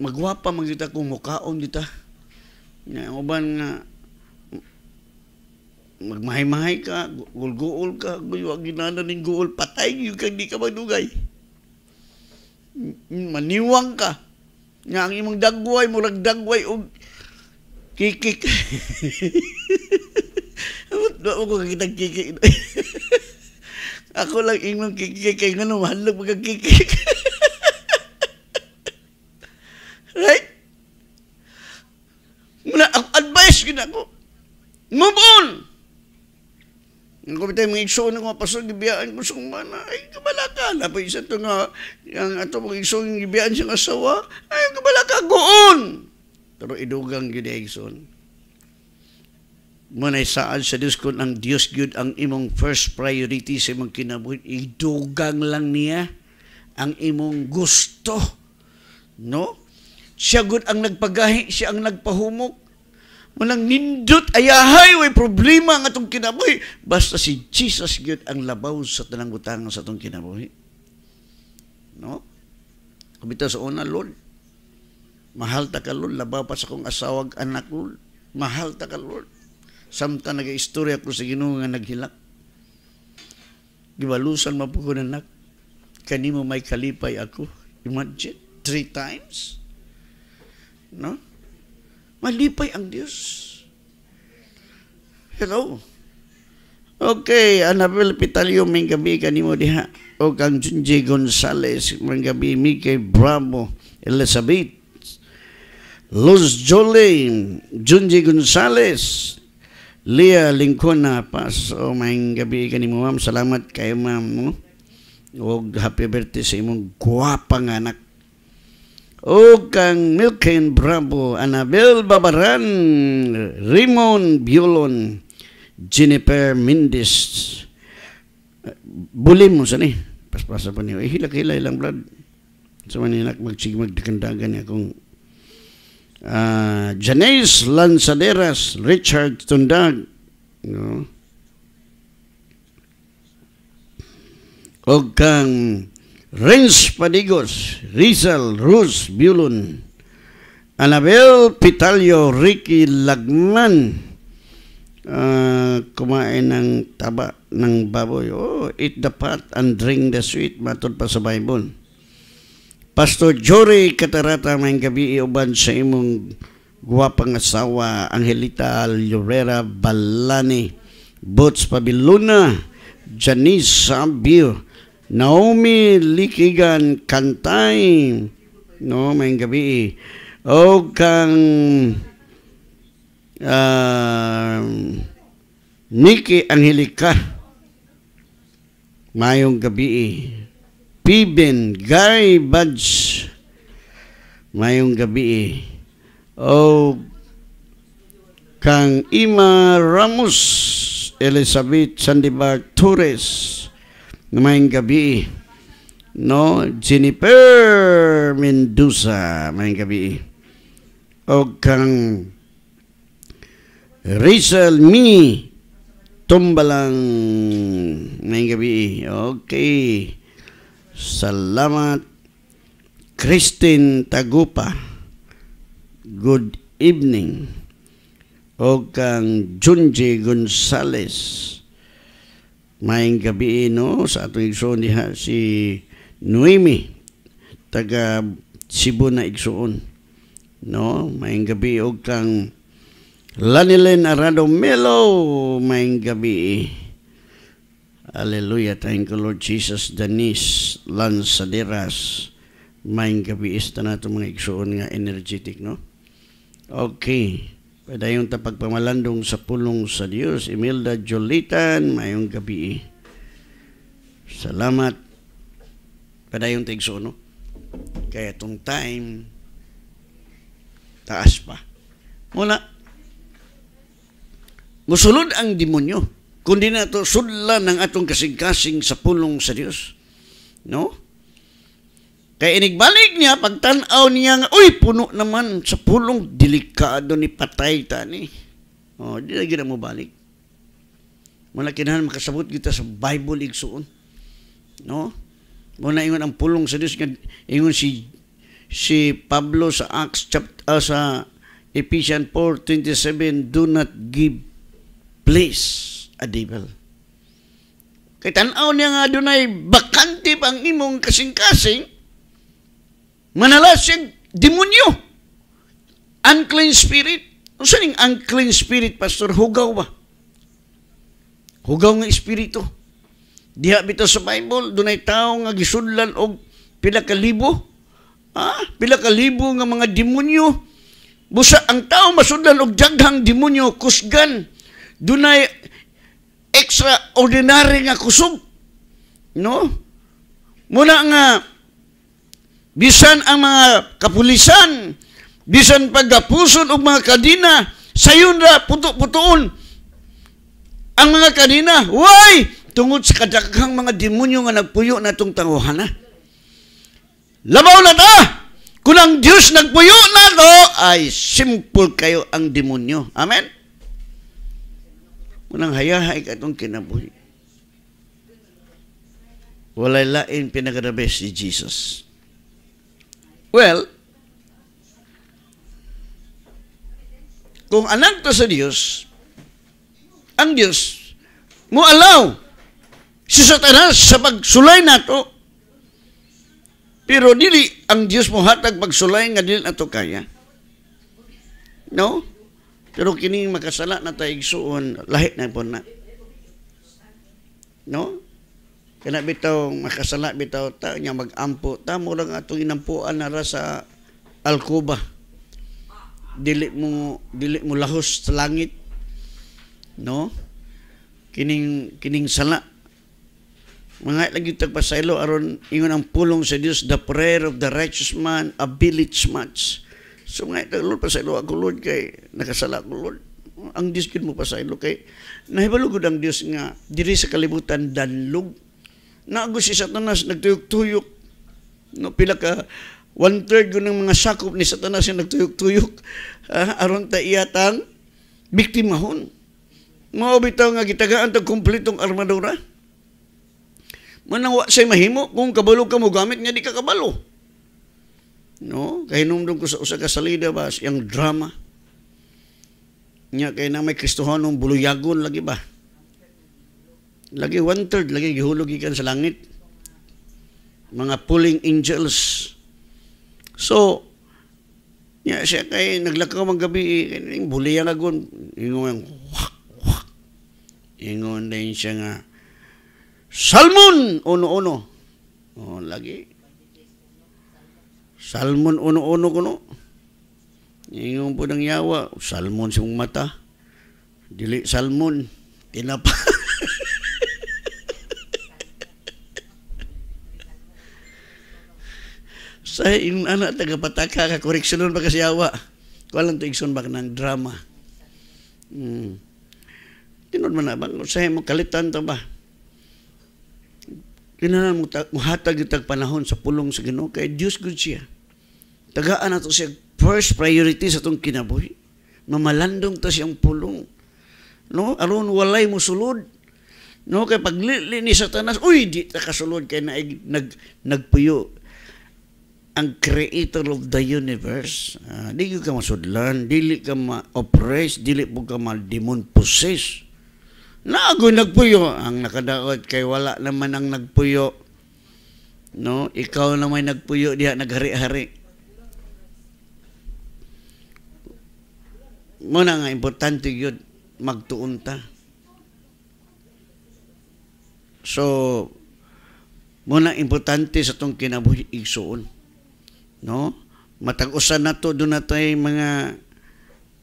magwapa magita kong mukaon dita. Nga uban nga magmahay-mahay ka, gulguol ka, guyo ang ginana ning guol, patay gyud kag di ka madugay. Maniwang ka. Nga ang imong dagway, murag dagway og Kikik. [laughs] Ano ko kita kikik? Ako lang ingon kikik kay ngano mahalo pagka kikik. [laughs] right? Muna ako advice gina ko. Move on. Ang kumita mga igsoon ng mga pasod, gibiyaan ko sa kumana, ay kabalaka, napay isa ito nga, ang ato mga igsoon, gibiyaan siya asawa. ay kabalaka, goon! Pero idugang gyud Igsoon. Munay saad sa diskon ang Dios gyud ang imong first priority sa imong kinabuhi, idugang lang niya ang imong gusto. No? Siya gud ang nagpagahi, siya ang nagpahumok. Walang nindot, ayahay, way problema ang atong kinabuhi. Basta si Jesus gyud ang labaw sa tanang butang sa atong kinabuhi. No? Kabita sa una, Lord, Mahal ta ka, Lord. Labapas akong asawag anak, Lord. Mahal ta ka, Lord. Samta nag-istorya ko sa ginoo nga naghilak. Gibalusan mapukon anak. Kanimo may kalipay ako. Imagine, three times. No? Malipay ang Diyos. Hello? Okay, Anabel Pitalio, may gabi kanimo diha. O kang Junji Gonzales, may gabi, Mike Bravo, Elizabeth, Luz Jolene, Junji Gonzales, Leah Lincoln na pas. O maing gabi ka ni ma'am. Salamat kayo, ma'am. Mo. O happy birthday sa imong guwapang anak. O kang Milken Bravo, Anabel Babaran, Raymond Biolon, Jennifer Mendes. Eh, bulim mo sa ni. Paspasa pa niyo. Eh, hilak-hilay lang, blood. Sa so, maninak magsigmag dagandagan niya akong uh, ah, Janes Lanzaderas, Richard Tundag, no? o kang Rins Padigos, Rizal Ruz Bulun, Anabel Pitalio, Ricky Lagman, Uh, kumain ng taba ng baboy. Oh, eat the pot and drink the sweet. Matod pa sa Bible. Pastor Jory Katarata ngayong gabi iuban sa imong guwapang asawa Angelita Llorera Balani Boots Pabiluna Janice Sabio Naomi Likigan Kantay no ngayong gabi o kang uh, Nikki Angelica mayong gabi Piben, Gary Buds, ngayong gabi eh. O kang Ima Ramos, Elizabeth Sandibar Torres, ngayong gabi No, Jennifer Mendoza, ngayong gabi eh. O kang Rizal Mi, Tumbalang, ngayong gabi eh. Okay. Salamat. Christine Tagupa. Good evening. O kang Junji Gonzales. Maayong gabi no sa atong igsoon diha si Noemi taga Cebu na igsoon. No, maayong gabi og kang Lanilin Arado Melo, maayong gabi. Hallelujah. Thank you, Lord Jesus. Denise Lanzaderas. Maing gabi ista na itong mga iksoon nga energetic, no? Okay. Pwede yung tapagpamalandong sa pulong sa Diyos. Imelda Jolitan, mayong gabi. Salamat. Pwede yung tigsoon, no? Kaya itong time, taas pa. Mula, musulod ang demonyo kundi na ito sudlan ng atong kasing-kasing sa pulong sa Dios. No? Kaya inigbalik niya, pagtanaw niya, nga, uy, puno naman sa pulong, delikado ni patay tani. O, oh, di na gina mo balik. Mula kinahan, makasabot kita sa Bible igsuon. No? Muna ingon ang pulong sa Dios, ingon si si Pablo sa Acts chapter uh, sa Ephesians 4:27 do not give place adibal. Kay tanaw niya nga dunay bakante pang imong kasing-kasing, manalasig demonyo. Unclean spirit. Ano ning unclean spirit, Pastor? Hugaw ba? Hugaw nga espiritu. Diha bitaw sa Bible, dunay tawo nga gisudlan og pila ka libo. Ha? Pila ka libo nga mga demonyo. Busa ang tawo masudlan og daghang demonyo kusgan. Dunay extraordinary nga kusog. No? Muna nga, bisan ang mga kapulisan, bisan pagkapuson o mga kadina, sayon ra puto-putoon ang mga kadina. Why? Tungod sa kadaghang mga demonyo nga nagpuyo na itong tanguhan. Ha? Labaw na ta! Kung ang Diyos nagpuyo na to, ay simple kayo ang demonyo. Amen? Munang hayahay katong kinabuhi. Walay lain pinagrabes si Jesus. Well, kung anak to sa Dios, ang Dios mo allow si Satanas sa pagsulay nato. Pero dili ang Dios mo hatag pagsulay nga dili nato kaya. No? Pero kining makasala na tayo igsuon, lahi na po na. No? Kana bitaw, makasala bitaw ta, niya magampo. Ta, mo lang atong inampuan na ra sa alkuba. Dili mo, dili mo lahos sa langit. No? Kining, kining sala. Mga lagi tagpasaylo aron ingon ang pulong sa Dios the prayer of the righteous man availeth much So nga, pa pasaylo ako, Lord, kay nakasala ko, Ang Diyos yun mo pasaylo kay nahibalugod ang Diyos nga, diri sa kalibutan, danlog. Naagos si Satanas, nagtuyok-tuyok. No, pila ka, one-third ko ng mga sakop ni Satanas yung nagtuyok-tuyok. Ah, aron ta iyatang biktimahon. Mga bitaw nga gitagaan tag kumplitong armadura. Manang wa say mahimo kung kabalo ka mo gamit nga di ka kabalo. No? Kay numdum ko sa usa ka salida ba yang drama. Nya kay na may Kristohanong buluyagon lagi ba? Lagi one third lagi gihulog ikan sa langit. Mga pulling angels. So, nya siya kay naglakaw mang gabi, eh, buliyang agon, ingon wak Ingon din siya nga Salmon uno-uno. Oh, lagi Salmon uno-uno kuno. Ingon po ng yawa, salmon sa mata. Dili salmon, tinapa. [laughs] sa in ana tagapataka ka koreksyonon pa kasi yawa. Kualan to igsoon bak ng drama. Hmm. Tinod man na ba? Sa mo kalitan ta ba? Kailangan mo, mo hatag itag panahon sa pulong sa Ginoo kay Dios gud siya. Tagaan nato siya first priority sa tong kinabuhi. Mamalandong ta siyang pulong. No, aron walay mo sulod. No, kay paglili ni Satanas, uy, di ta kasulod kay na, nag nagpuyo ang creator of the universe. Uh, di ka masudlan, dili ka ma-oppress, dili po ka ma-demon possess Naagoy nagpuyo. Ang nakadaot kay wala naman ang nagpuyo. No? Ikaw na may nagpuyo diha naghari-hari. Muna nga, importante yun, magtuon ta. So, muna importante sa tong kinabuhi igsuon. No? Matag-usan na to, doon na tayo mga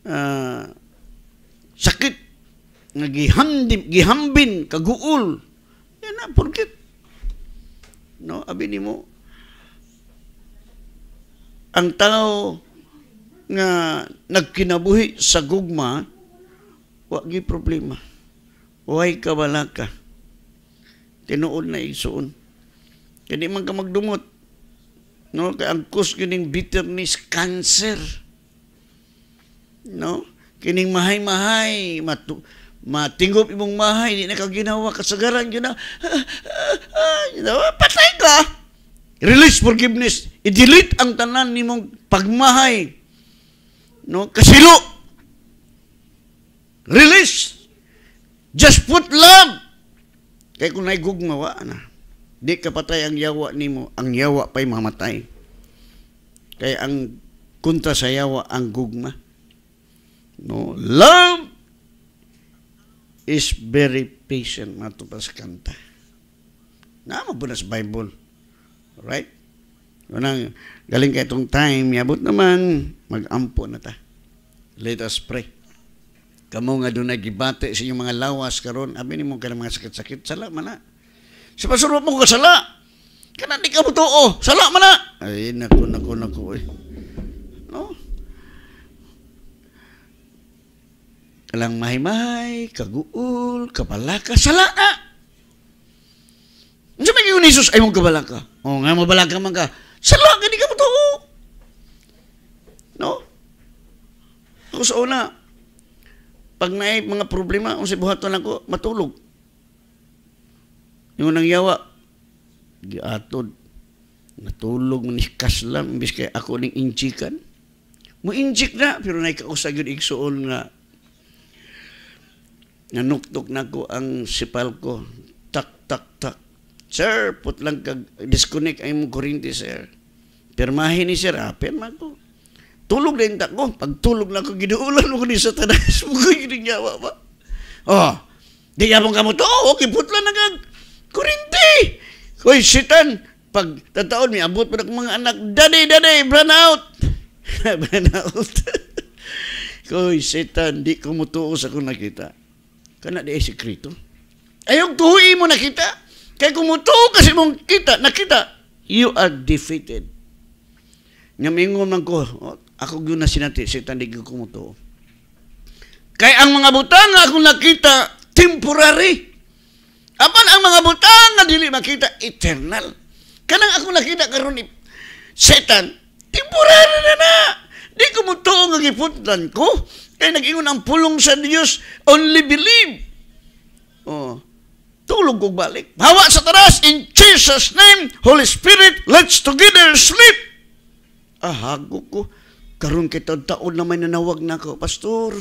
uh, sakit nga gihandim gihambin kaguol yan na porket no abi nimo ang tao nga nagkinabuhi sa gugma wa gi problema way kawala ka tinuod na isuon kani man ka magdumot no kay ang cause kining bitterness cancer no kining mahay-mahay matu matinggop imong mahay ni nakaw ginawa kasagaran na, ah, ginawa ah, ah, patay ka release forgiveness i-delete ang tanan nimong pagmahay no kasilo release just put love kay kung naigugma wa na di kapatay ang yawa nimo ang yawa pa'y mamatay kay ang kunta sa yawa ang gugma no love is very patient mato paskanta. Naamo po na sa Bible. Right? Unang, galing kay itong time, yabot naman, mag-ampo na ta. Let us pray. Kamu nga doon nagibate sa inyong mga lawas karon abi nimo ka mga sakit-sakit, sala mana. na. Sa mo ka sala. Kana di ka mo tuo, sala mana. Ay, naku, naku, naku. Eh. No? Kalang mahimahay, kaguul, kabalaka, salaa. Ano man yun, Jesus, ay mong kabalaka. O nga, mabalaka man ka. Salaa ka, di ka matuo. No? Ako sa una, pag naay mga problema, kung sibuhaton ako, matulog. Yung nang yawa, giatod, natulog, manikas lang, imbis kay ako ning injikan. Mo-injik na, pero naikausag yun igsuol nga, nanuktok na ko ang sipal ko. Tak, tak, tak. Sir, put lang kag disconnect ay mong kurinti, sir. Pirmahin ni sir, ah, pirma ko. Tulog na yung ko. Pag tulog na ko, ginuulan mo ko ni satanas. Mukoy [laughs] yung yawa ba? Oh, di yabang ka mo to. Oh, okay, putla na kag kurinti. Hoy, sitan. Pag tataon, may abot pa na mga anak. Daddy, daddy, run out. [laughs] run out. [laughs] Hoy, sitan, di ko mo tuos ako nakita. Kana di sekreto. Ayong tuhuin mo na kita. Kaya kung mutuo kasi mong kita, nakita, you are defeated. Nga mingon man ko, oh, ako yun na sinati, setan di ko kumutuo. Kaya ang mga butang nga akong nakita, temporary. Apan ang mga butang nga dili makita, eternal. Kanang akong nakita karon ni setan, temporary na na. Di ko nga gipuntan ko kaya nag-ingon ang pulong sa Dios, only believe. Oh. Tulog kong balik. Hawa sa taras, in Jesus' name, Holy Spirit, let's together sleep. Ahago ah, ko. Karon kita taon na may nanawag na ako. Pastor,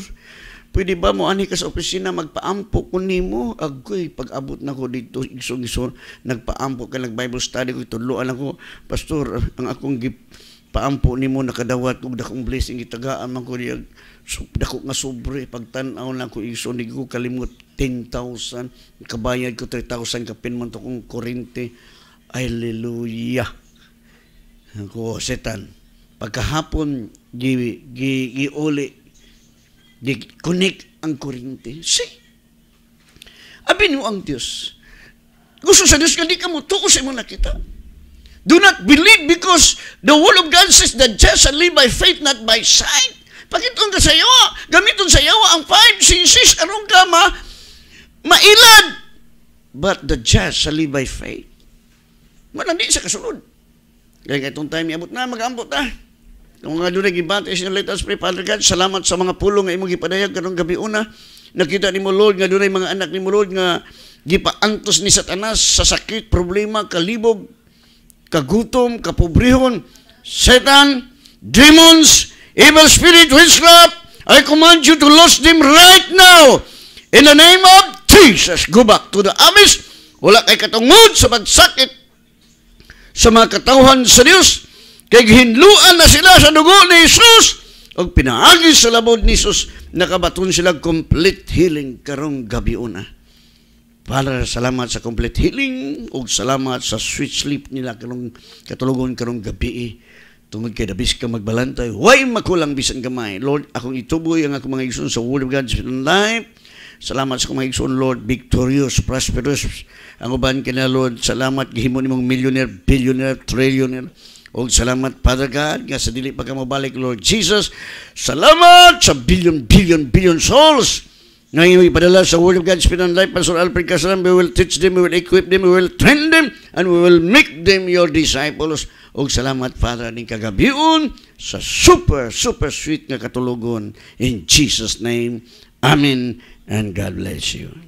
pwede ba mo ani ka sa opisina magpaampo ko nimo? Agoy, pag-abot na ko dito, igsong-isong, nagpaampo ka, nag-Bible study ko, ituluan ako. Pastor, ang akong gip, paampo nimo nakadawat og dakong blessing itagaan man ko diag So, dako nga sobre, pagtan-aw na ko iso, ni ko kalimot 10,000, kabayad ko 3,000 kapin man to kong kurente. Hallelujah. Ako, setan. Pagkahapon, gi, gi, uli gi, connect ang kurente. Si, abin mo ang Dios Gusto sa Dios hindi ka mo tuos sa nakita. Do not believe because the word of God says that just live by faith, not by sight. Pagiton ka sa yawa. Ah. Gamiton sa ah. ang five senses. Aron ka ma, mailad. But the just shall live by faith. Manandi sa kasunod. Kaya kaya itong time, iabot na, mag-ambot na. Ah. Kung nga doon nag-ibantis niya, let us pray, Father God, salamat sa mga pulong nga imong gipadayag karong gabi una. Nakita ni mo, Lord, nga doon mga anak ni mo, Lord, nga gipaantos ni satanas sa sakit, problema, kalibog, kagutom, kapobrihon, setan, demons, Evil spirit, witchcraft, I command you to lose them right now. In the name of Jesus, go back to the abyss. Wala kay katungod sa pagsakit sa mga katawhan sa Dios. Kay hinluan na sila sa dugo ni Jesus. O pinaagi sa labod ni Jesus, nakabaton sila complete healing karong gabi una. Para salamat sa complete healing o salamat sa sweet sleep nila karong katulogon karong gabi. Tungod kay dabis ka magbalantay, huwag makulang bisan gamay. Lord, akong ituboy ang akong mga isun sa Word of God life. Salamat sa akong mga isun, Lord, victorious, prosperous. Ang uban ka na, Lord, salamat gihimo nimong millionaire, billionaire, trillionaire. O salamat, Father God, nga sa dili pa ka mabalik, Lord Jesus. Salamat sa billion, billion, billion souls ngayon, we padala sa Word of God, Spirit and Life, Pastor Alfred Casalam, we will teach them, we will equip them, we will train them, and we will make them your disciples. O salamat, Father, ning kagabion sa super, super sweet nga katulogon. In Jesus' name, Amen, and God bless you.